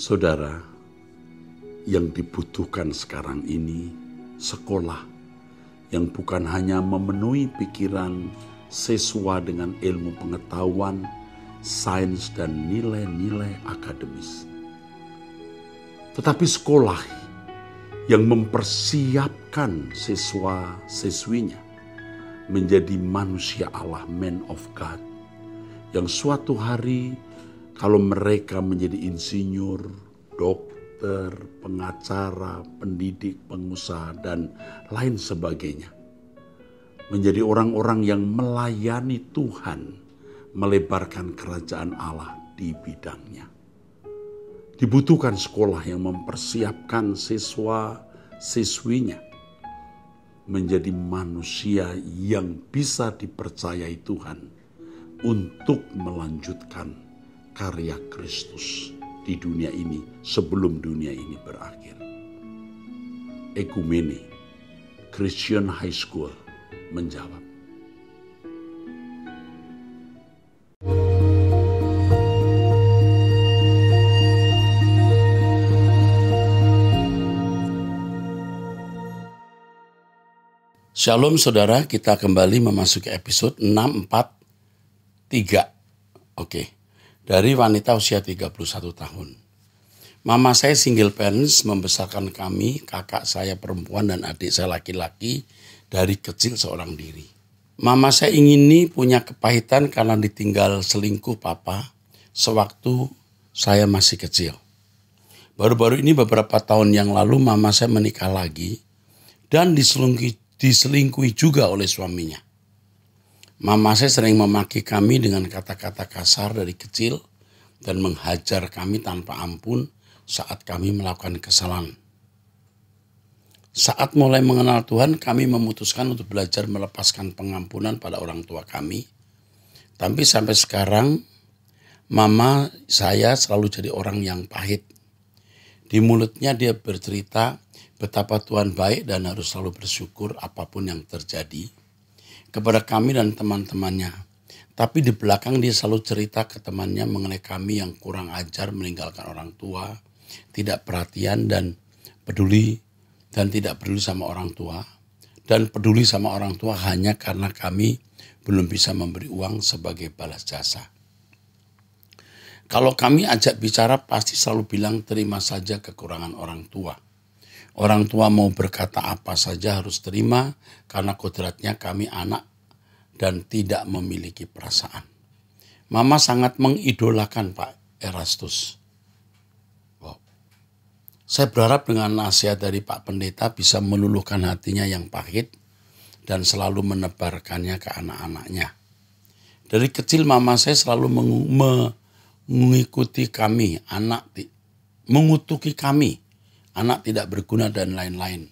Saudara, yang dibutuhkan sekarang ini sekolah yang bukan hanya memenuhi pikiran sesuai dengan ilmu pengetahuan, sains dan nilai-nilai akademis. Tetapi sekolah yang mempersiapkan siswa-siswinya menjadi manusia Allah, man of God, yang suatu hari kalau mereka menjadi insinyur, dokter, pengacara, pendidik, pengusaha, dan lain sebagainya. Menjadi orang-orang yang melayani Tuhan, melebarkan kerajaan Allah di bidangnya. Dibutuhkan sekolah yang mempersiapkan siswa-siswinya menjadi manusia yang bisa dipercayai Tuhan untuk melanjutkan karya Kristus di dunia ini sebelum dunia ini berakhir. Ekumene Christian High School menjawab. Shalom saudara, kita kembali memasuki episode 643. Oke. Okay dari wanita usia 31 tahun. Mama saya single parents membesarkan kami, kakak saya perempuan dan adik saya laki-laki dari kecil seorang diri. Mama saya ingin ini punya kepahitan karena ditinggal selingkuh papa sewaktu saya masih kecil. Baru-baru ini beberapa tahun yang lalu mama saya menikah lagi dan diselingkuhi, diselingkuhi juga oleh suaminya. Mama saya sering memaki kami dengan kata-kata kasar dari kecil dan menghajar kami tanpa ampun saat kami melakukan kesalahan. Saat mulai mengenal Tuhan, kami memutuskan untuk belajar melepaskan pengampunan pada orang tua kami. Tapi sampai sekarang, mama saya selalu jadi orang yang pahit. Di mulutnya dia bercerita betapa Tuhan baik dan harus selalu bersyukur apapun yang terjadi kepada kami dan teman-temannya. Tapi di belakang dia selalu cerita ke temannya mengenai kami yang kurang ajar, meninggalkan orang tua, tidak perhatian dan peduli dan tidak peduli sama orang tua dan peduli sama orang tua hanya karena kami belum bisa memberi uang sebagai balas jasa. Kalau kami ajak bicara pasti selalu bilang terima saja kekurangan orang tua. Orang tua mau berkata apa saja harus terima karena kodratnya kami anak dan tidak memiliki perasaan. Mama sangat mengidolakan Pak Erastus. Wow. Saya berharap dengan nasihat dari Pak Pendeta bisa meluluhkan hatinya yang pahit dan selalu menebarkannya ke anak-anaknya. Dari kecil mama saya selalu mengikuti kami, anak mengutuki kami, anak tidak berguna dan lain-lain.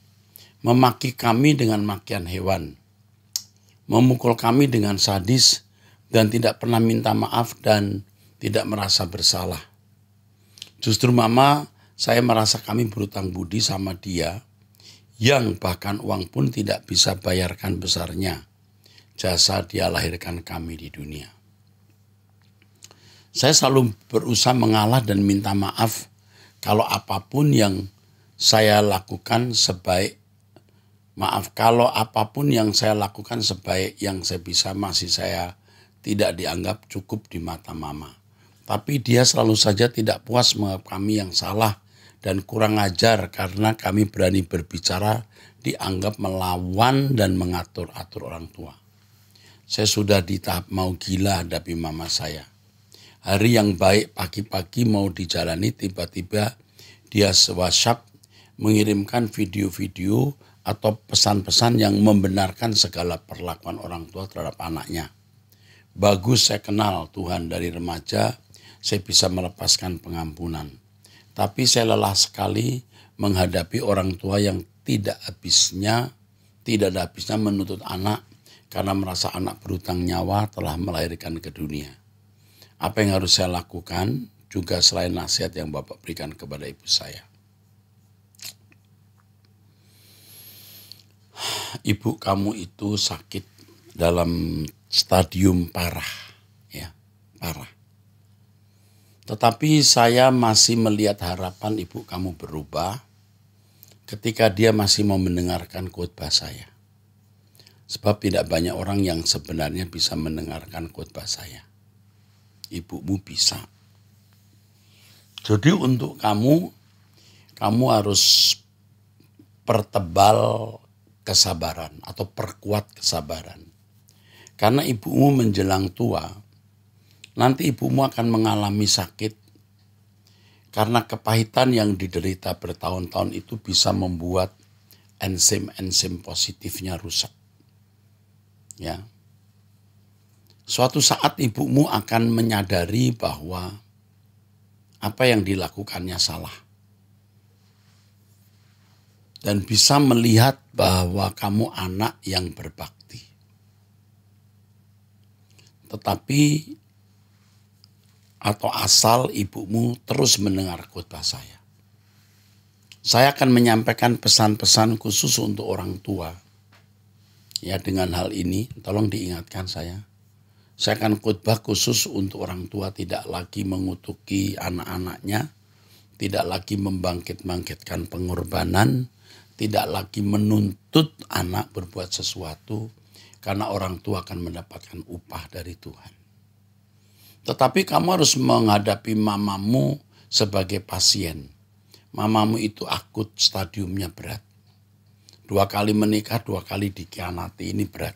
Memaki kami dengan makian hewan memukul kami dengan sadis dan tidak pernah minta maaf dan tidak merasa bersalah. Justru mama, saya merasa kami berutang budi sama dia yang bahkan uang pun tidak bisa bayarkan besarnya. Jasa dia lahirkan kami di dunia. Saya selalu berusaha mengalah dan minta maaf kalau apapun yang saya lakukan sebaik Maaf kalau apapun yang saya lakukan sebaik yang saya bisa masih saya tidak dianggap cukup di mata mama. Tapi dia selalu saja tidak puas menganggap kami yang salah dan kurang ajar karena kami berani berbicara dianggap melawan dan mengatur-atur orang tua. Saya sudah di tahap mau gila hadapi mama saya. Hari yang baik pagi-pagi mau dijalani tiba-tiba dia WhatsApp mengirimkan video-video atau pesan-pesan yang membenarkan segala perlakuan orang tua terhadap anaknya. Bagus saya kenal Tuhan dari remaja, saya bisa melepaskan pengampunan. Tapi saya lelah sekali menghadapi orang tua yang tidak habisnya, tidak ada habisnya menuntut anak karena merasa anak berutang nyawa telah melahirkan ke dunia. Apa yang harus saya lakukan juga selain nasihat yang Bapak berikan kepada ibu saya. ibu kamu itu sakit dalam stadium parah, ya, parah. Tetapi saya masih melihat harapan ibu kamu berubah ketika dia masih mau mendengarkan khotbah saya. Sebab tidak banyak orang yang sebenarnya bisa mendengarkan khotbah saya. Ibumu bisa. Jadi untuk kamu, kamu harus pertebal kesabaran atau perkuat kesabaran. Karena ibumu menjelang tua, nanti ibumu akan mengalami sakit karena kepahitan yang diderita bertahun-tahun itu bisa membuat enzim-enzim positifnya rusak. Ya. Suatu saat ibumu akan menyadari bahwa apa yang dilakukannya salah. Dan bisa melihat bahwa kamu anak yang berbakti. Tetapi atau asal ibumu terus mendengar khotbah saya. Saya akan menyampaikan pesan-pesan khusus untuk orang tua. Ya dengan hal ini tolong diingatkan saya. Saya akan khotbah khusus untuk orang tua tidak lagi mengutuki anak-anaknya, tidak lagi membangkit-bangkitkan pengorbanan, tidak lagi menuntut anak berbuat sesuatu karena orang tua akan mendapatkan upah dari Tuhan. Tetapi kamu harus menghadapi mamamu sebagai pasien. Mamamu itu akut stadiumnya berat. Dua kali menikah, dua kali dikhianati ini berat.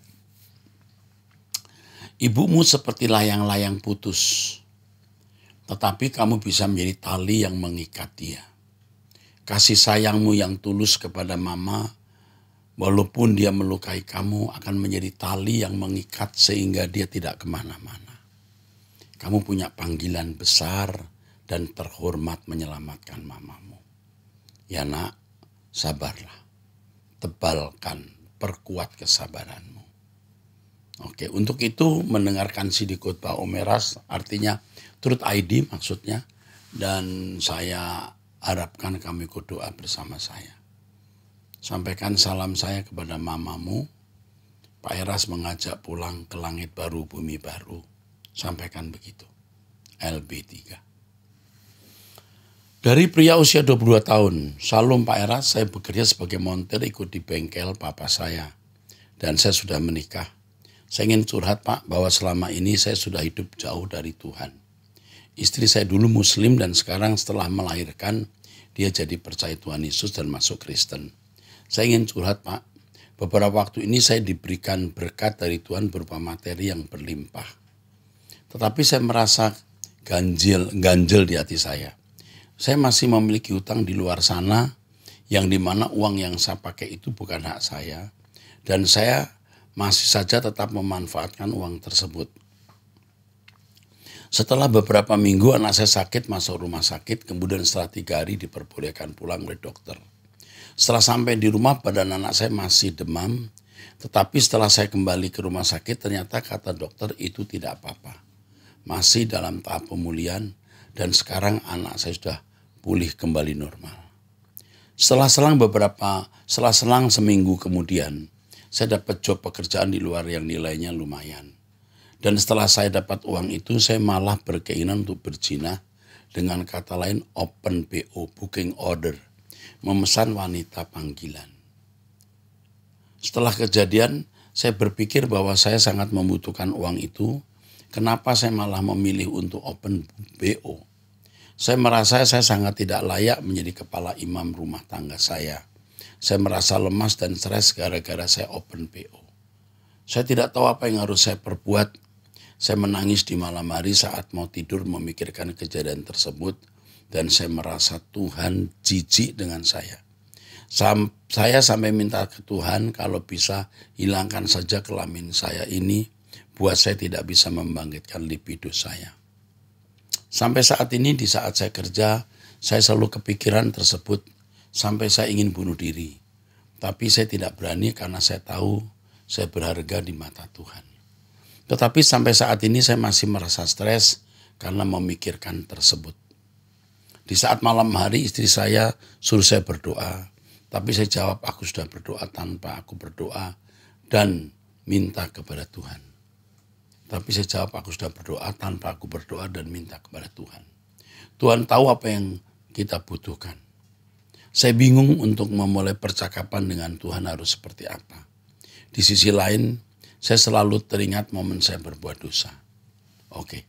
Ibumu seperti layang-layang putus. Tetapi kamu bisa menjadi tali yang mengikat dia kasih sayangmu yang tulus kepada mama, walaupun dia melukai kamu, akan menjadi tali yang mengikat sehingga dia tidak kemana-mana. Kamu punya panggilan besar dan terhormat menyelamatkan mamamu. Ya nak, sabarlah. Tebalkan, perkuat kesabaranmu. Oke, untuk itu mendengarkan si Khotbah Omeras artinya turut ID maksudnya dan saya harapkan kami doa bersama saya. Sampaikan salam saya kepada mamamu. Pak Eras mengajak pulang ke langit baru, bumi baru. Sampaikan begitu. LB3. Dari pria usia 22 tahun, Salom Pak Eras, saya bekerja sebagai montir ikut di bengkel papa saya. Dan saya sudah menikah. Saya ingin curhat Pak bahwa selama ini saya sudah hidup jauh dari Tuhan. Istri saya dulu muslim dan sekarang setelah melahirkan dia jadi percaya Tuhan Yesus dan masuk Kristen. Saya ingin curhat Pak, beberapa waktu ini saya diberikan berkat dari Tuhan berupa materi yang berlimpah. Tetapi saya merasa ganjil, ganjil di hati saya. Saya masih memiliki hutang di luar sana yang dimana uang yang saya pakai itu bukan hak saya. Dan saya masih saja tetap memanfaatkan uang tersebut. Setelah beberapa minggu anak saya sakit masuk rumah sakit, kemudian setelah tiga hari diperbolehkan pulang oleh dokter. Setelah sampai di rumah badan anak saya masih demam, tetapi setelah saya kembali ke rumah sakit ternyata kata dokter itu tidak apa-apa. Masih dalam tahap pemulihan dan sekarang anak saya sudah pulih kembali normal. Setelah selang beberapa, setelah selang seminggu kemudian, saya dapat job pekerjaan di luar yang nilainya lumayan. Dan setelah saya dapat uang itu, saya malah berkeinginan untuk berzina dengan kata lain open PO, booking order, memesan wanita panggilan. Setelah kejadian, saya berpikir bahwa saya sangat membutuhkan uang itu. Kenapa saya malah memilih untuk open po? Saya merasa saya sangat tidak layak menjadi kepala imam rumah tangga saya. Saya merasa lemas dan stres gara-gara saya open PO. Saya tidak tahu apa yang harus saya perbuat saya menangis di malam hari saat mau tidur memikirkan kejadian tersebut dan saya merasa Tuhan jijik dengan saya. Sam, saya sampai minta ke Tuhan kalau bisa hilangkan saja kelamin saya ini buat saya tidak bisa membangkitkan libido saya. Sampai saat ini di saat saya kerja, saya selalu kepikiran tersebut sampai saya ingin bunuh diri. Tapi saya tidak berani karena saya tahu saya berharga di mata Tuhan. Tetapi sampai saat ini saya masih merasa stres karena memikirkan tersebut. Di saat malam hari istri saya suruh saya berdoa. Tapi saya jawab aku sudah berdoa tanpa aku berdoa dan minta kepada Tuhan. Tapi saya jawab aku sudah berdoa tanpa aku berdoa dan minta kepada Tuhan. Tuhan tahu apa yang kita butuhkan. Saya bingung untuk memulai percakapan dengan Tuhan harus seperti apa. Di sisi lain, saya selalu teringat momen saya berbuat dosa. Oke,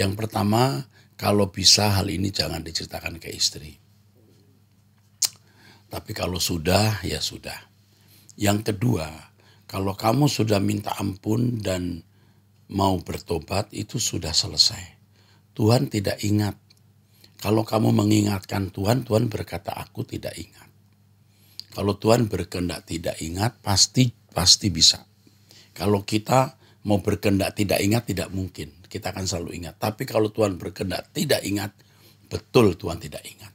yang pertama kalau bisa hal ini jangan diceritakan ke istri. Tapi kalau sudah ya sudah. Yang kedua, kalau kamu sudah minta ampun dan mau bertobat itu sudah selesai. Tuhan tidak ingat. Kalau kamu mengingatkan Tuhan, Tuhan berkata aku tidak ingat. Kalau Tuhan berkehendak tidak ingat, pasti pasti bisa. Kalau kita mau berkendak tidak ingat tidak mungkin. Kita akan selalu ingat. Tapi kalau Tuhan berkendak tidak ingat, betul Tuhan tidak ingat.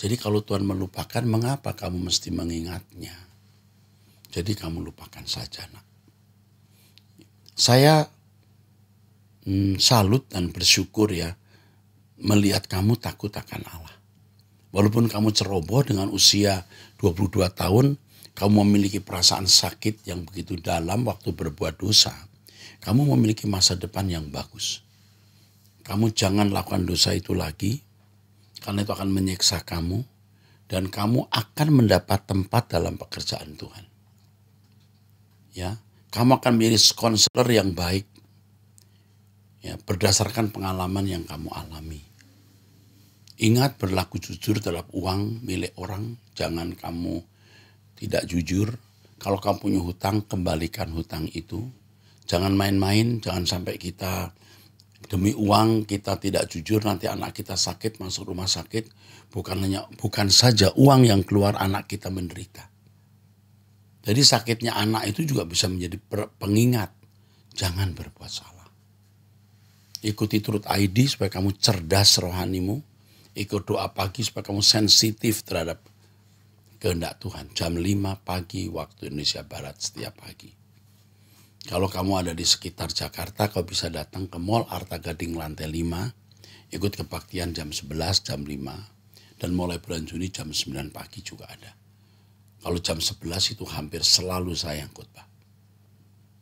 Jadi kalau Tuhan melupakan, mengapa kamu mesti mengingatnya? Jadi kamu lupakan saja, nak. Saya hmm, salut dan bersyukur ya melihat kamu takut akan Allah. Walaupun kamu ceroboh dengan usia 22 tahun, kamu memiliki perasaan sakit yang begitu dalam waktu berbuat dosa, kamu memiliki masa depan yang bagus. Kamu jangan lakukan dosa itu lagi, karena itu akan menyiksa kamu, dan kamu akan mendapat tempat dalam pekerjaan Tuhan. Ya, kamu akan menjadi konselor yang baik, ya, berdasarkan pengalaman yang kamu alami. Ingat berlaku jujur terhadap uang milik orang, jangan kamu tidak jujur, kalau kamu punya hutang, kembalikan hutang itu. Jangan main-main, jangan sampai kita demi uang kita tidak jujur nanti anak kita sakit masuk rumah sakit bukan hanya bukan saja uang yang keluar anak kita menderita. Jadi sakitnya anak itu juga bisa menjadi pengingat jangan berbuat salah. Ikuti turut ID supaya kamu cerdas rohanimu. Ikut doa pagi supaya kamu sensitif terhadap kehendak Tuhan. Jam 5 pagi waktu Indonesia Barat setiap pagi. Kalau kamu ada di sekitar Jakarta, kau bisa datang ke Mall Arta Gading lantai 5, ikut kebaktian jam 11, jam 5, dan mulai bulan Juni jam 9 pagi juga ada. Kalau jam 11 itu hampir selalu saya yang khotbah.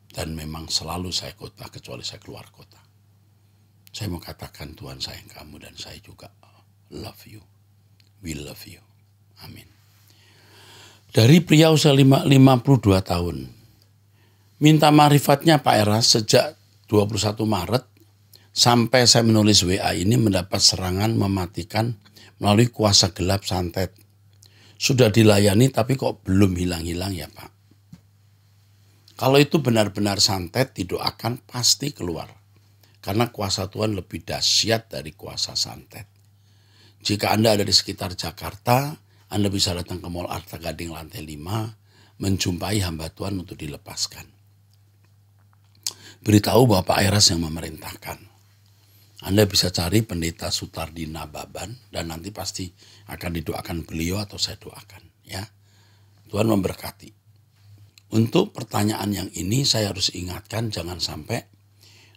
Dan memang selalu saya khotbah kecuali saya keluar kota. Saya mau katakan Tuhan sayang kamu dan saya juga love you. We love you. Amin. Dari pria usia 52 tahun. Minta marifatnya Pak Era sejak 21 Maret sampai saya menulis WA ini mendapat serangan mematikan melalui kuasa gelap santet. Sudah dilayani tapi kok belum hilang-hilang ya Pak. Kalau itu benar-benar santet didoakan pasti keluar. Karena kuasa Tuhan lebih dahsyat dari kuasa santet. Jika Anda ada di sekitar Jakarta, anda bisa datang ke Mall Arta Gading lantai 5, menjumpai hamba Tuhan untuk dilepaskan. Beritahu Bapak Eras yang memerintahkan. Anda bisa cari pendeta Sutar di Nababan dan nanti pasti akan didoakan beliau atau saya doakan ya. Tuhan memberkati. Untuk pertanyaan yang ini saya harus ingatkan jangan sampai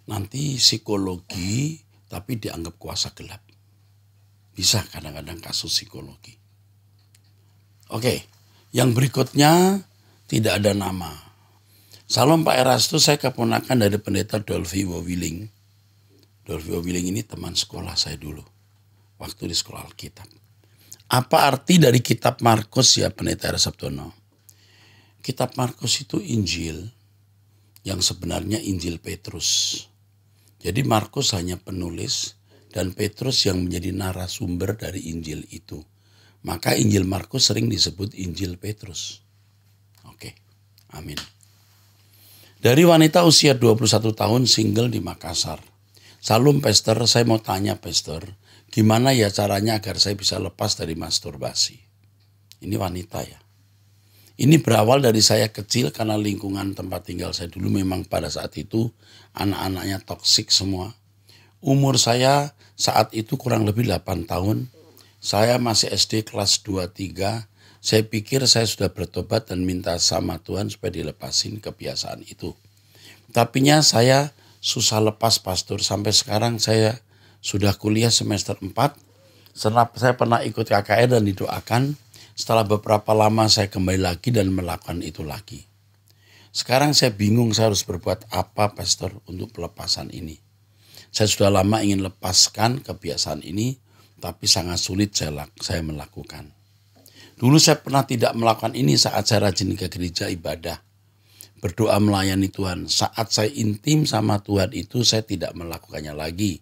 nanti psikologi tapi dianggap kuasa gelap. Bisa kadang-kadang kasus psikologi. Oke, yang berikutnya tidak ada nama. Salam Pak Erastus, saya keponakan dari pendeta Dolphy Wawiling. Dolphy Wawiling ini teman sekolah saya dulu. Waktu di sekolah Alkitab. Apa arti dari kitab Markus ya pendeta R. Kitab Markus itu Injil yang sebenarnya Injil Petrus. Jadi Markus hanya penulis dan Petrus yang menjadi narasumber dari Injil itu. Maka Injil Markus sering disebut Injil Petrus. Oke, amin. Dari wanita usia 21 tahun single di Makassar. Salam Pastor, saya mau tanya Pastor, gimana ya caranya agar saya bisa lepas dari masturbasi? Ini wanita ya. Ini berawal dari saya kecil karena lingkungan tempat tinggal saya dulu memang pada saat itu anak-anaknya toksik semua. Umur saya saat itu kurang lebih 8 tahun saya masih SD kelas 2-3, saya pikir saya sudah bertobat dan minta sama Tuhan supaya dilepasin kebiasaan itu. Tapinya saya susah lepas pastor sampai sekarang saya sudah kuliah semester 4. Setelah saya pernah ikut KKR dan didoakan, setelah beberapa lama saya kembali lagi dan melakukan itu lagi. Sekarang saya bingung saya harus berbuat apa pastor untuk pelepasan ini. Saya sudah lama ingin lepaskan kebiasaan ini tapi sangat sulit saya, saya melakukan. Dulu saya pernah tidak melakukan ini saat saya rajin ke gereja ibadah. Berdoa melayani Tuhan. Saat saya intim sama Tuhan itu saya tidak melakukannya lagi.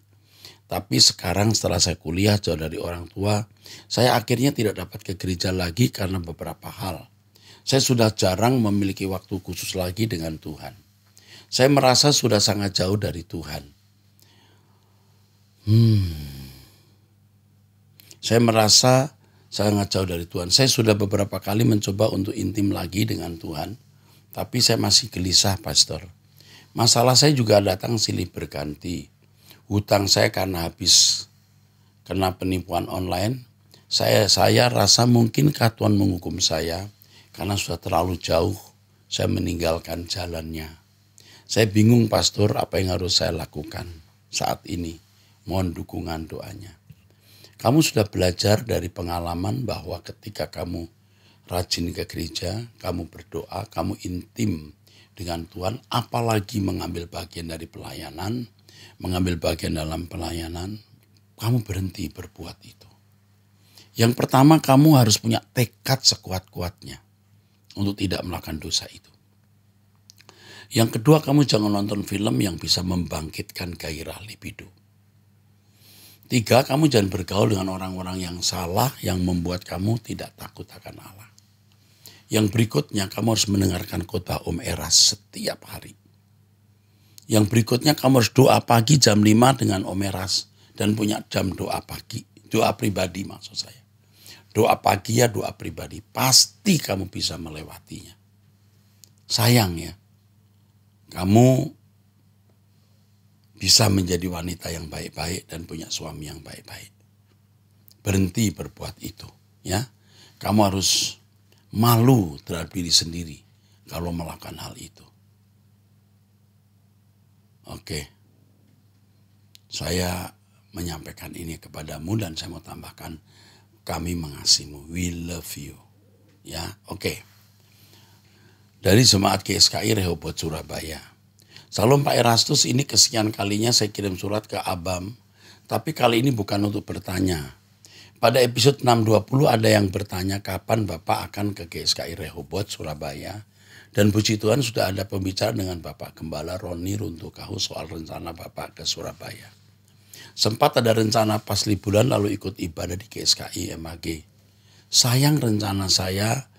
Tapi sekarang setelah saya kuliah jauh dari orang tua, saya akhirnya tidak dapat ke gereja lagi karena beberapa hal. Saya sudah jarang memiliki waktu khusus lagi dengan Tuhan. Saya merasa sudah sangat jauh dari Tuhan. Hmm, saya merasa sangat jauh dari Tuhan. Saya sudah beberapa kali mencoba untuk intim lagi dengan Tuhan, tapi saya masih gelisah, Pastor. Masalah saya juga datang silih berganti. Hutang saya karena habis kena penipuan online. Saya saya rasa mungkin Tuhan menghukum saya karena sudah terlalu jauh saya meninggalkan jalannya. Saya bingung pastor apa yang harus saya lakukan saat ini. Mohon dukungan doanya. Kamu sudah belajar dari pengalaman bahwa ketika kamu rajin ke gereja, kamu berdoa, kamu intim dengan Tuhan, apalagi mengambil bagian dari pelayanan, mengambil bagian dalam pelayanan, kamu berhenti berbuat itu. Yang pertama, kamu harus punya tekad sekuat-kuatnya untuk tidak melakukan dosa itu. Yang kedua, kamu jangan nonton film yang bisa membangkitkan gairah libido. Tiga, kamu jangan bergaul dengan orang-orang yang salah yang membuat kamu tidak takut akan Allah. Yang berikutnya, kamu harus mendengarkan khotbah Om Eras setiap hari. Yang berikutnya, kamu harus doa pagi jam 5 dengan Om Eras dan punya jam doa pagi, doa pribadi maksud saya. Doa pagi ya doa pribadi, pasti kamu bisa melewatinya. Sayang ya, kamu bisa menjadi wanita yang baik-baik dan punya suami yang baik-baik. Berhenti berbuat itu, ya. Kamu harus malu terhadap diri sendiri kalau melakukan hal itu. Oke. Saya menyampaikan ini kepadamu dan saya mau tambahkan kami mengasihimu. We love you. Ya, oke. Dari jemaat GSKI Rehoboth Surabaya. Salam Pak Erastus ini kesekian kalinya saya kirim surat ke Abam. Tapi kali ini bukan untuk bertanya. Pada episode 620 ada yang bertanya kapan Bapak akan ke GSKI Rehoboth Surabaya. Dan puji Tuhan sudah ada pembicaraan dengan Bapak Gembala Roni Runtukahu soal rencana Bapak ke Surabaya. Sempat ada rencana pas liburan lalu ikut ibadah di GSKI MAG. Sayang rencana saya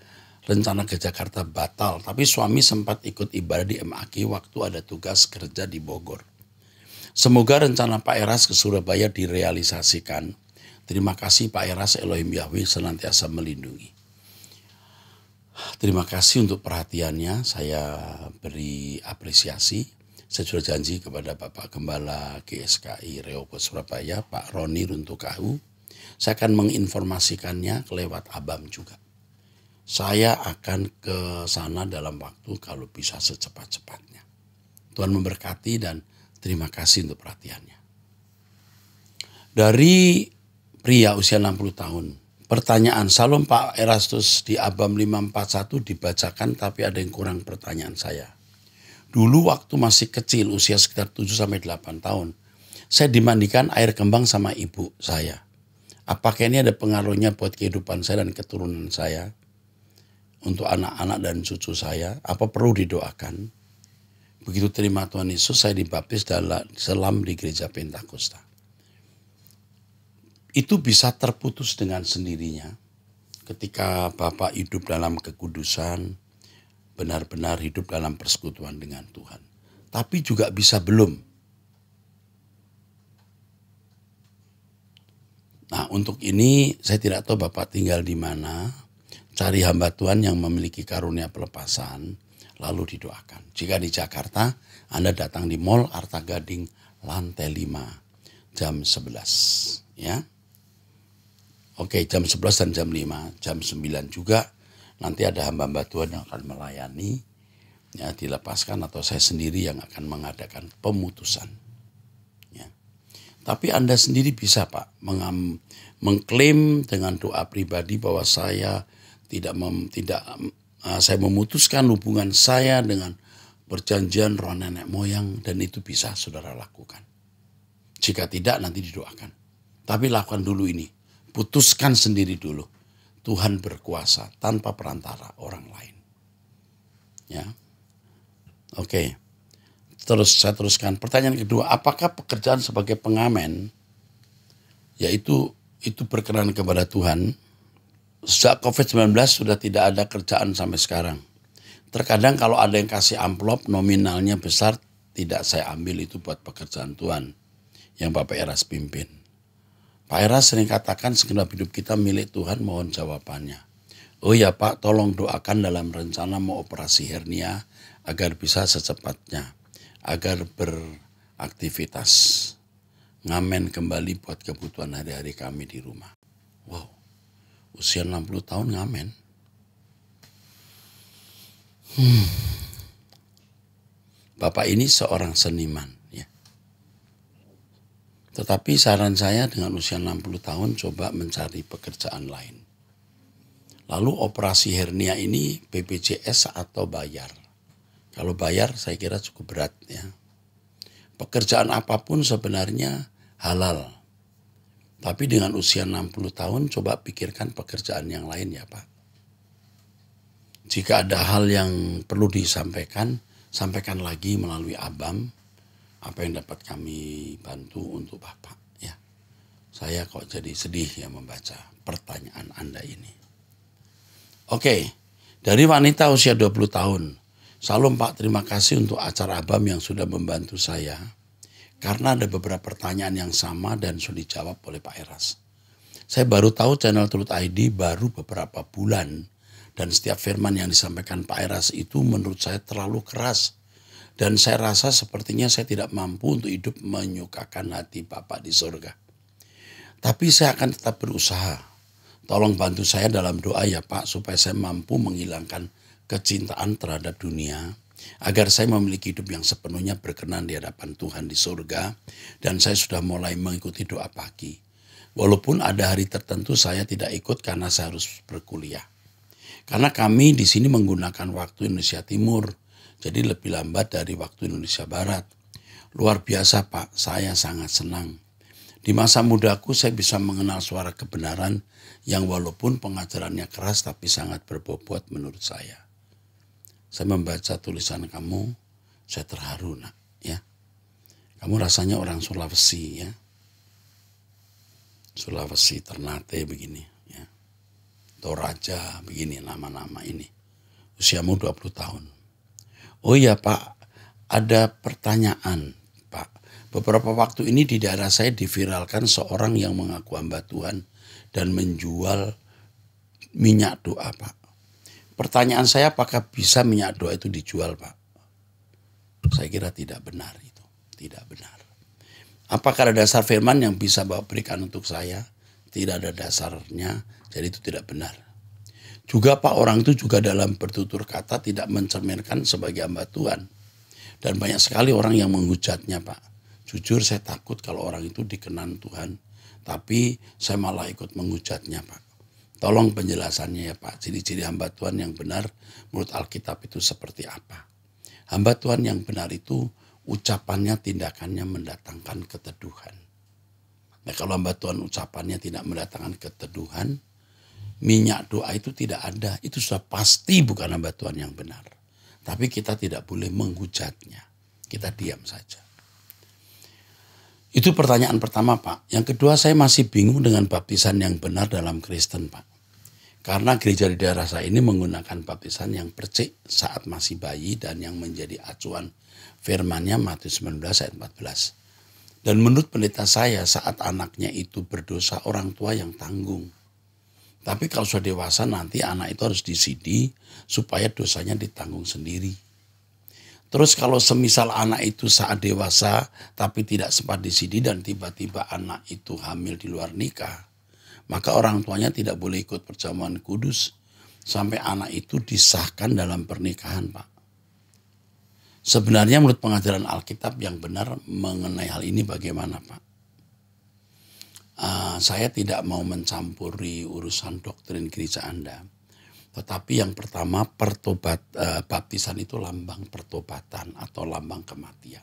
rencana ke Jakarta batal, tapi suami sempat ikut ibadah di MAKI waktu ada tugas kerja di Bogor. Semoga rencana Pak Eras ke Surabaya direalisasikan. Terima kasih Pak Eras Elohim Yahweh senantiasa melindungi. Terima kasih untuk perhatiannya, saya beri apresiasi. Saya sudah janji kepada Bapak Gembala GSKI Reopo Surabaya, Pak Roni Runtukau, saya akan menginformasikannya lewat Abam juga saya akan ke sana dalam waktu kalau bisa secepat-cepatnya. Tuhan memberkati dan terima kasih untuk perhatiannya. Dari pria usia 60 tahun, pertanyaan Salom Pak Erastus di Abam 541 dibacakan tapi ada yang kurang pertanyaan saya. Dulu waktu masih kecil usia sekitar 7 8 tahun, saya dimandikan air kembang sama ibu saya. Apakah ini ada pengaruhnya buat kehidupan saya dan keturunan saya? untuk anak-anak dan cucu saya, apa perlu didoakan? Begitu terima Tuhan Yesus, saya dibaptis dalam selam di gereja Pentakosta. Itu bisa terputus dengan sendirinya ketika Bapak hidup dalam kekudusan, benar-benar hidup dalam persekutuan dengan Tuhan. Tapi juga bisa belum. Nah, untuk ini saya tidak tahu Bapak tinggal di mana. Cari hamba Tuhan yang memiliki karunia pelepasan, lalu didoakan. Jika di Jakarta, Anda datang di Mall Arta Gading, lantai 5, jam 11. Ya. Oke, jam 11 dan jam 5. Jam 9 juga, nanti ada hamba-hamba Tuhan yang akan melayani, ya dilepaskan atau saya sendiri yang akan mengadakan pemutusan. Ya. Tapi Anda sendiri bisa Pak mengklaim dengan doa pribadi bahwa saya tidak mem, tidak uh, saya memutuskan hubungan saya dengan perjanjian roh nenek moyang dan itu bisa saudara lakukan. Jika tidak nanti didoakan. Tapi lakukan dulu ini. Putuskan sendiri dulu. Tuhan berkuasa tanpa perantara orang lain. Ya. Oke. Okay. Terus saya teruskan pertanyaan kedua, apakah pekerjaan sebagai pengamen yaitu itu berkenan kepada Tuhan sejak COVID-19 sudah tidak ada kerjaan sampai sekarang. Terkadang kalau ada yang kasih amplop nominalnya besar, tidak saya ambil itu buat pekerjaan Tuhan yang Bapak Eras pimpin. Pak Eras sering katakan segenap hidup kita milik Tuhan mohon jawabannya. Oh ya Pak tolong doakan dalam rencana mau operasi hernia agar bisa secepatnya. Agar beraktivitas. Ngamen kembali buat kebutuhan hari-hari kami di rumah. Wow usia 60 tahun ngamen. Hmm. Bapak ini seorang seniman ya. Tetapi saran saya dengan usia 60 tahun coba mencari pekerjaan lain. Lalu operasi hernia ini BPJS atau bayar. Kalau bayar saya kira cukup berat ya. Pekerjaan apapun sebenarnya halal tapi dengan usia 60 tahun coba pikirkan pekerjaan yang lain ya Pak. Jika ada hal yang perlu disampaikan, sampaikan lagi melalui Abam apa yang dapat kami bantu untuk Bapak ya. Saya kok jadi sedih ya membaca pertanyaan Anda ini. Oke, dari wanita usia 20 tahun. Salam Pak, terima kasih untuk acara Abam yang sudah membantu saya karena ada beberapa pertanyaan yang sama dan sudah dijawab oleh Pak Eras. Saya baru tahu channel Truth ID baru beberapa bulan. Dan setiap firman yang disampaikan Pak Eras itu menurut saya terlalu keras. Dan saya rasa sepertinya saya tidak mampu untuk hidup menyukakan hati Bapak di surga. Tapi saya akan tetap berusaha. Tolong bantu saya dalam doa ya Pak supaya saya mampu menghilangkan kecintaan terhadap dunia agar saya memiliki hidup yang sepenuhnya berkenan di hadapan Tuhan di surga dan saya sudah mulai mengikuti doa pagi. Walaupun ada hari tertentu saya tidak ikut karena saya harus berkuliah. Karena kami di sini menggunakan waktu Indonesia Timur, jadi lebih lambat dari waktu Indonesia Barat. Luar biasa Pak, saya sangat senang. Di masa mudaku saya bisa mengenal suara kebenaran yang walaupun pengajarannya keras tapi sangat berbobot menurut saya. Saya membaca tulisan kamu, saya terharu nak, ya. Kamu rasanya orang Sulawesi ya. Sulawesi Ternate begini ya. Toraja begini nama-nama ini. Usiamu 20 tahun. Oh iya Pak, ada pertanyaan Pak. Beberapa waktu ini di daerah saya diviralkan seorang yang mengaku hamba Tuhan dan menjual minyak doa Pak. Pertanyaan saya apakah bisa minyak doa itu dijual Pak? Saya kira tidak benar itu. Tidak benar. Apakah ada dasar firman yang bisa Bapak berikan untuk saya? Tidak ada dasarnya, jadi itu tidak benar. Juga Pak orang itu juga dalam bertutur kata tidak mencerminkan sebagai hamba Tuhan. Dan banyak sekali orang yang menghujatnya Pak. Jujur saya takut kalau orang itu dikenan Tuhan. Tapi saya malah ikut menghujatnya Pak. Tolong penjelasannya ya Pak, ciri-ciri hamba Tuhan yang benar menurut Alkitab itu seperti apa. Hamba Tuhan yang benar itu ucapannya, tindakannya mendatangkan keteduhan. Nah kalau hamba Tuhan ucapannya tidak mendatangkan keteduhan, minyak doa itu tidak ada. Itu sudah pasti bukan hamba Tuhan yang benar. Tapi kita tidak boleh menghujatnya. Kita diam saja. Itu pertanyaan pertama Pak. Yang kedua saya masih bingung dengan baptisan yang benar dalam Kristen Pak. Karena gereja di daerah saya ini menggunakan baptisan yang percik saat masih bayi dan yang menjadi acuan firmannya Matius 19 ayat 14. Dan menurut pendeta saya saat anaknya itu berdosa orang tua yang tanggung. Tapi kalau sudah dewasa nanti anak itu harus disidih supaya dosanya ditanggung sendiri. Terus kalau semisal anak itu saat dewasa tapi tidak sempat disidih dan tiba-tiba anak itu hamil di luar nikah maka orang tuanya tidak boleh ikut perjamuan kudus sampai anak itu disahkan dalam pernikahan, Pak. Sebenarnya menurut pengajaran Alkitab yang benar mengenai hal ini bagaimana, Pak? Uh, saya tidak mau mencampuri urusan doktrin gereja Anda. Tetapi yang pertama pertobat uh, baptisan itu lambang pertobatan atau lambang kematian.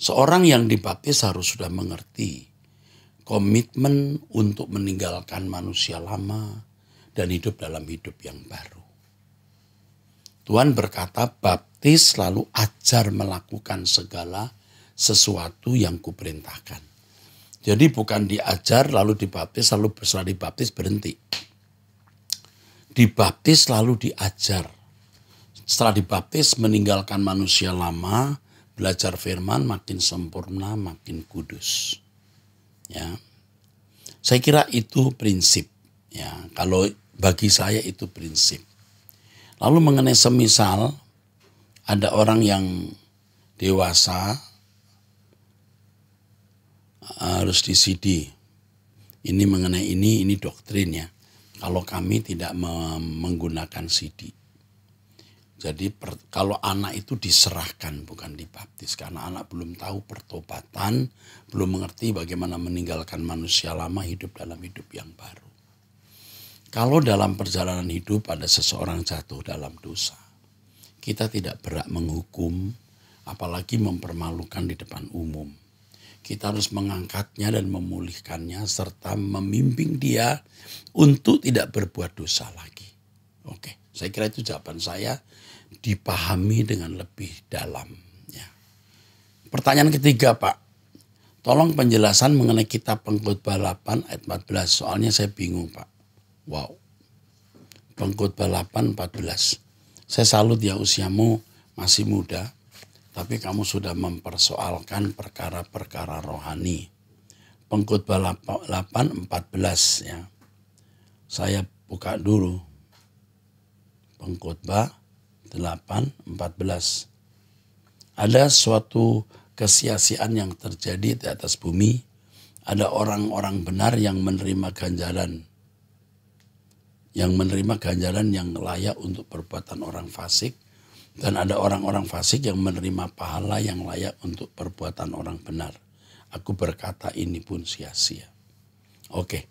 Seorang yang dibaptis harus sudah mengerti komitmen untuk meninggalkan manusia lama dan hidup dalam hidup yang baru. Tuhan berkata, baptis lalu ajar melakukan segala sesuatu yang kuperintahkan. Jadi bukan diajar lalu dibaptis, lalu setelah dibaptis berhenti. Dibaptis lalu diajar. Setelah dibaptis meninggalkan manusia lama, belajar firman makin sempurna, makin kudus. Ya. Saya kira itu prinsip. Ya, kalau bagi saya itu prinsip. Lalu mengenai semisal ada orang yang dewasa harus di CD Ini mengenai ini, ini doktrin ya. Kalau kami tidak menggunakan CD. Jadi per, kalau anak itu diserahkan bukan dibaptis karena anak belum tahu pertobatan, belum mengerti bagaimana meninggalkan manusia lama hidup dalam hidup yang baru. Kalau dalam perjalanan hidup ada seseorang jatuh dalam dosa, kita tidak berhak menghukum apalagi mempermalukan di depan umum. Kita harus mengangkatnya dan memulihkannya serta memimpin dia untuk tidak berbuat dosa lagi. Oke, saya kira itu jawaban saya dipahami dengan lebih dalam. Ya. Pertanyaan ketiga Pak, tolong penjelasan mengenai kitab pengkhotbah 8 ayat 14, soalnya saya bingung Pak. Wow, pengkhotbah 8 14. Saya salut ya usiamu masih muda, tapi kamu sudah mempersoalkan perkara-perkara rohani. Pengkhotbah 8 14 ya. Saya buka dulu pengkhotbah 8, 14. Ada suatu kesia yang terjadi di atas bumi. Ada orang-orang benar yang menerima ganjaran. Yang menerima ganjaran yang layak untuk perbuatan orang fasik. Dan ada orang-orang fasik yang menerima pahala yang layak untuk perbuatan orang benar. Aku berkata ini pun sia-sia. Oke,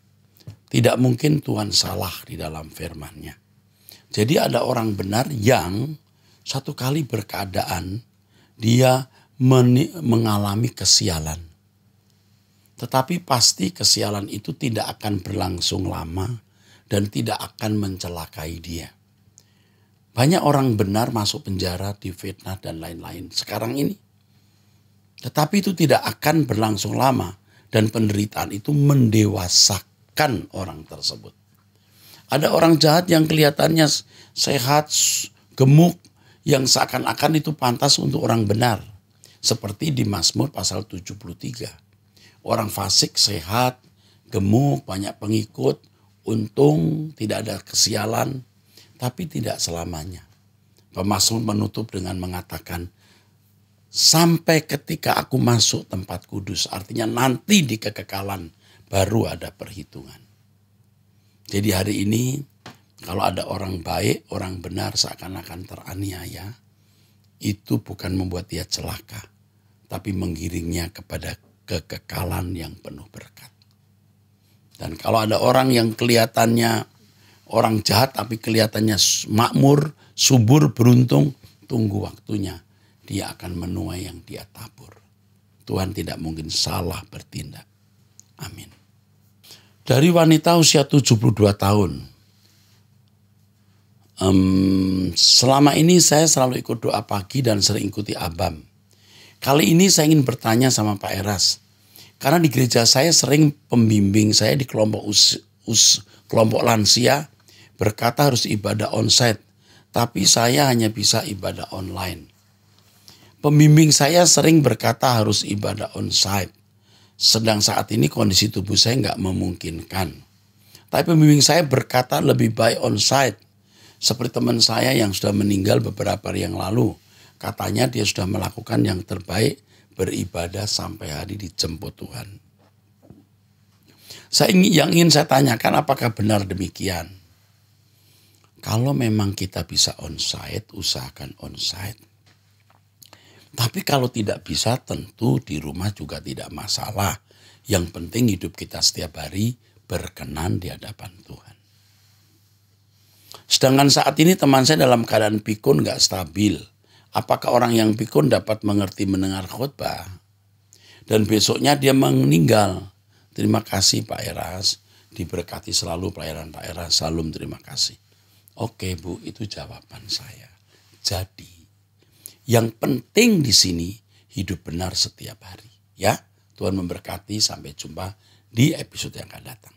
tidak mungkin Tuhan salah di dalam firman-Nya jadi ada orang benar yang satu kali berkeadaan dia mengalami kesialan. Tetapi pasti kesialan itu tidak akan berlangsung lama dan tidak akan mencelakai dia. Banyak orang benar masuk penjara, di difitnah dan lain-lain sekarang ini. Tetapi itu tidak akan berlangsung lama dan penderitaan itu mendewasakan orang tersebut. Ada orang jahat yang kelihatannya sehat, gemuk, yang seakan-akan itu pantas untuk orang benar. Seperti di Mazmur pasal 73. Orang fasik sehat, gemuk, banyak pengikut, untung, tidak ada kesialan, tapi tidak selamanya. Pemasmur menutup dengan mengatakan, sampai ketika aku masuk tempat kudus, artinya nanti di kekekalan baru ada perhitungan. Jadi hari ini kalau ada orang baik, orang benar seakan-akan teraniaya, itu bukan membuat dia celaka, tapi menggiringnya kepada kekekalan yang penuh berkat. Dan kalau ada orang yang kelihatannya orang jahat tapi kelihatannya makmur, subur, beruntung, tunggu waktunya. Dia akan menuai yang dia tabur. Tuhan tidak mungkin salah bertindak. Amin. Dari wanita usia 72 tahun. Um, selama ini saya selalu ikut doa pagi dan sering ikuti abam. Kali ini saya ingin bertanya sama Pak Eras. Karena di gereja saya sering pembimbing saya di kelompok us, us kelompok lansia berkata harus ibadah onsite, tapi saya hanya bisa ibadah online. Pembimbing saya sering berkata harus ibadah onsite, sedang saat ini kondisi tubuh saya nggak memungkinkan. Tapi pembimbing saya berkata lebih baik on site. Seperti teman saya yang sudah meninggal beberapa hari yang lalu. Katanya dia sudah melakukan yang terbaik beribadah sampai hari dijemput Tuhan. Saya ingin, yang ingin saya tanyakan apakah benar demikian? Kalau memang kita bisa on-site, usahakan on-site. Tapi kalau tidak bisa tentu di rumah juga tidak masalah. Yang penting hidup kita setiap hari berkenan di hadapan Tuhan. Sedangkan saat ini teman saya dalam keadaan pikun gak stabil. Apakah orang yang pikun dapat mengerti mendengar khotbah? Dan besoknya dia meninggal. Terima kasih Pak Eras. Diberkati selalu pelayanan Pak Eras. Salam terima kasih. Oke Bu, itu jawaban saya. Jadi yang penting di sini hidup benar setiap hari ya. Tuhan memberkati sampai jumpa di episode yang akan datang.